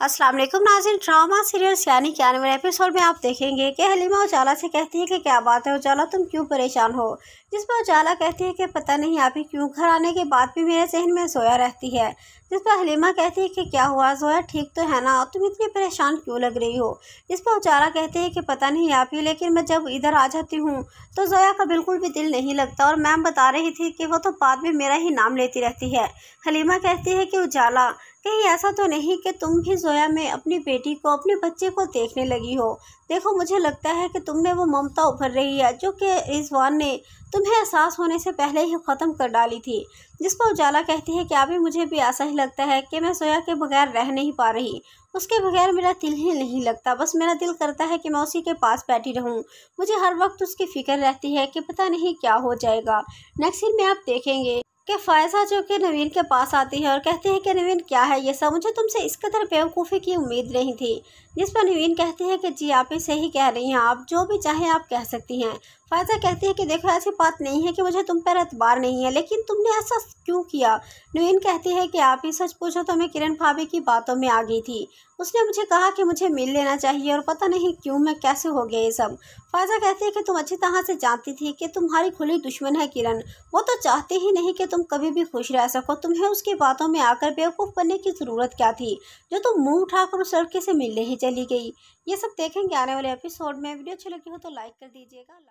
वालेकुम नाजिन drama serials यानी कि आने वाले एपिसोड में आप देखेंगे कि हलीमा उजाला से कहती है कि क्या बात है उजाला तुम क्यों परेशान हो जिस पर उजाला कहती है कि पता नहीं आप ही क्यों घर आने के बाद भी मेरे जहन में सोया रहती है जिस पर हलीमा कहती है कि क्या हुआ जोया ठीक तो है ना तुम इतनी परेशान क्यों लग रही हो जिस पर उचारा कहते हैं कि पता नहीं आप ही लेकिन मैं जब इधर आ जाती हूँ तो जोया का बिल्कुल भी दिल नहीं लगता और मैम बता रही थी कि वो तो बाद में मेरा ही नाम लेती रहती है हलीमा कहती है कि उजाला कहीं ऐसा तो नहीं कि तुम भी जोया में अपनी बेटी को अपने बच्चे को देखने लगी हो देखो मुझे लगता है कि तुम में वो ममता उभर रही है जो कि रिजवान ने तुम्हें एहसास होने से पहले ही ख़त्म कर डाली थी जिस पर उजाला कहती है कि अभी मुझे भी ऐसा ही लगता है कि मैं सोया के बगैर रह नहीं पा रही उसके बगैर मेरा दिल ही नहीं लगता बस मेरा दिल करता है कि मैं उसी के पास बैठी रहूं मुझे हर वक्त उसकी फ़िक्र रहती है कि पता नहीं क्या हो जाएगा नेक्स्ट सीन में आप देखेंगे कि फ़ायजा जो कि नवीन के पास आती है और कहते हैं कि नवीन क्या है ये सब मुझे तुमसे इस कदर बेवकूफ़ी की उम्मीद नहीं थी जिस पर नवीन कहते हैं कि जी आप ही सही कह रही हैं आप जो भी चाहें आप कह सकती हैं फ़ायजा कहती है कि देखो ऐसी बात नहीं है कि मुझे तुम पर एतबार नहीं है लेकिन तुमने ऐसा क्यों किया नवीन कहती है कि आप ही सच पूछो तो मैं किरण भाभी की बातों में आ गई थी उसने मुझे कहा कि मुझे मिल लेना चाहिए और पता नहीं क्यों मैं कैसे हो गया ये सब फायजा कहती है कि तुम अच्छी तरह से जानती थी कि तुम्हारी खुली दुश्मन है किरण वो तो चाहते ही नहीं कि तुम कभी भी खुश रह सको तुम्हें उसकी बातों में आकर बेवकूफ़ बनने की ज़रूरत क्या थी जो तुम मुंह उठाकर उस लड़के से मिलने ही चली गई ये सब देखेंगे आने वाले एपिसोड में वीडियो अच्छी लगी हो तो लाइक कर दीजिएगा